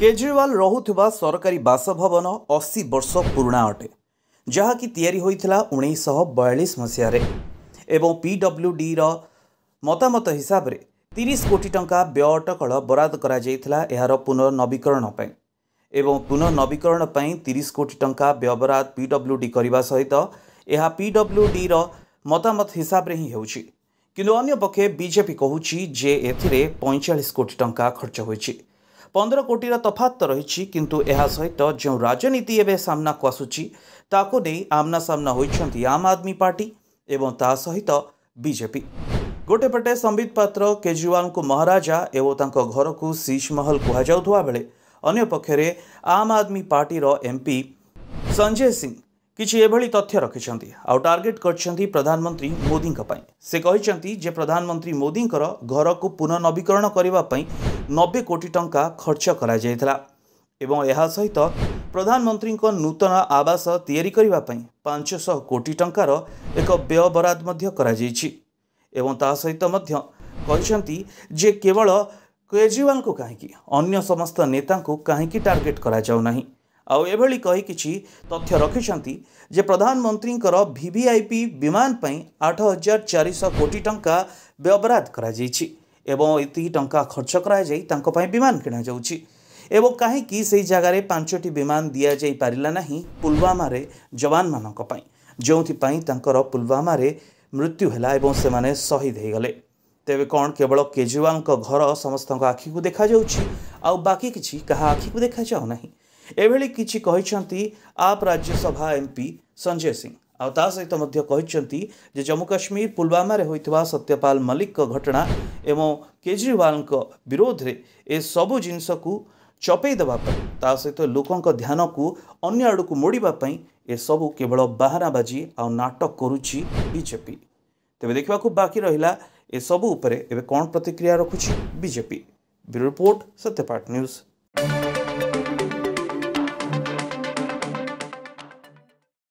କେଜରିୱାଲ ରହୁଥିବା ସରକାରୀ ବାସଭବନ ଅଶୀ ବର୍ଷ ପୁରୁଣା ଅଟେ ଯାହାକି ତିଆରି ହୋଇଥିଲା ଉଣେଇଶହ ବୟାଳିଶ ମସିହାରେ ଏବଂ ପିଡବ୍ଲ୍ୟୁଡିର ମତାମତ ହିସାବରେ ତିରିଶ କୋଟି ଟଙ୍କା ବ୍ୟୟ ଅଟକଳ ବରାଦ କରାଯାଇଥିଲା ଏହାର ପୁନଃନବୀକରଣ ପାଇଁ ଏବଂ ପୁନଃନବୀକରଣ ପାଇଁ ତିରିଶ କୋଟି ଟଙ୍କା ବ୍ୟବରାଦ ପିଡବ୍ଲ୍ୟୁଡି କରିବା ସହିତ ଏହା ପିଡବ୍ଲ୍ୟୁଡିର ମତାମତ ହିସାବରେ ହିଁ ହେଉଛି କିନ୍ତୁ ଅନ୍ୟପକ୍ଷେ ବିଜେପି କହୁଛି ଯେ ଏଥିରେ ପଇଁଚାଳିଶ କୋଟି ଟଙ୍କା ଖର୍ଚ୍ଚ ହୋଇଛି ପନ୍ଦର କୋଟିର ତଫାତ ରହିଛି କିନ୍ତୁ ଏହା ସହିତ ଯେଉଁ ରାଜନୀତି ଏବେ ସାମ୍ନାକୁ ଆସୁଛି ତାକୁ ନେଇ ଆମ୍ନାସାମ୍ନା ହୋଇଛନ୍ତି ଆମ୍ ଆଦମୀ ପାର୍ଟି ଏବଂ ତା ସହିତ ବିଜେପି ଗୋଟେ ପଟେ ସମ୍ବିତ ପାତ୍ର କେଜରିୱାଲଙ୍କୁ ମହାରାଜା ଏବଂ ତାଙ୍କ ଘରକୁ ଶିଶ୍ ମହଲ କୁହାଯାଉଥିବା ବେଳେ ଅନ୍ୟ ପକ୍ଷରେ ଆମ୍ ଆଦମୀ ପାର୍ଟିର ଏମ୍ପି ସଞ୍ଜୟ ସିଂ କିଛି ଏଭଳି ତଥ୍ୟ ରଖିଛନ୍ତି ଆଉ ଟାର୍ଗେଟ୍ କରିଛନ୍ତି ପ୍ରଧାନମନ୍ତ୍ରୀ ମୋଦିଙ୍କ ପାଇଁ ସେ କହିଛନ୍ତି ଯେ ପ୍ରଧାନମନ୍ତ୍ରୀ ମୋଦିଙ୍କର ଘରକୁ ପୁନଃନବୀକରଣ କରିବା ପାଇଁ नबे कोटी टंका खर्च कर प्रधानमंत्री नूतन आवास यापी पांच सौ कोटी टंका रो एक व्यय बराद कर सहित जे केवल केजरीवाल को कहीं अन्य समस्त नेता कहीं टार्गेट कर तथ्य रखिंट जे प्रधानमंत्री भिभीआईपी विमान आठ हजार चार शौ कोटी टंका व्यवराद कर ଏବଂ ଏତିକି ଟଙ୍କା ଖର୍ଚ୍ଚ କରାଯାଇ ତାଙ୍କ ପାଇଁ ବିମାନ କିଣାଯାଉଛି ଏବଂ କାହିଁକି ସେହି ଜାଗାରେ ପାଞ୍ଚଟି ବିମାନ ଦିଆଯାଇ ପାରିଲା ନାହିଁ ପୁଲୱାମାରେ ଯବାନମାନଙ୍କ ପାଇଁ ଯେଉଁଥିପାଇଁ ତାଙ୍କର ପୁଲୱାମାରେ ମୃତ୍ୟୁ ହେଲା ଏବଂ ସେମାନେ ଶହୀଦ ହୋଇଗଲେ ତେବେ କ'ଣ କେବଳ କେଜରିୱାଲଙ୍କ ଘର ସମସ୍ତଙ୍କ ଆଖିକୁ ଦେଖାଯାଉଛି ଆଉ ବାକି କିଛି କାହା ଆଖିକୁ ଦେଖାଯାଉ ନାହିଁ ଏଭଳି କିଛି କହିଛନ୍ତି ଆପ୍ ରାଜ୍ୟସଭା ଏମ୍ପି ସଞ୍ଜୟ ସିଂ ଆଉ ତା ସହିତ ମଧ୍ୟ କହିଛନ୍ତି ଯେ ଜମ୍ମୁ କାଶ୍ମୀର ପୁଲୱାମାରେ ହୋଇଥିବା ସତ୍ୟପାଲ ମଲ୍ଲିକଙ୍କ ଘଟଣା ଏବଂ କେଜରିୱାଲଙ୍କ ବିରୋଧରେ ଏସବୁ ଜିନିଷକୁ ଚପେଇ ଦେବା ପାଇଁ ତା ସହିତ ଲୋକଙ୍କ ଧ୍ୟାନକୁ ଅନ୍ୟ ଆଡ଼କୁ ମୋଡ଼ିବା ପାଇଁ ଏସବୁ କେବଳ ବାହାନାବାଜି ଆଉ ନାଟକ କରୁଛି ବିଜେପି ତେବେ ଦେଖିବାକୁ ବାକି ରହିଲା ଏସବୁ ଉପରେ ଏବେ କ'ଣ ପ୍ରତିକ୍ରିୟା ରଖୁଛି BJP bureau report Satyapath news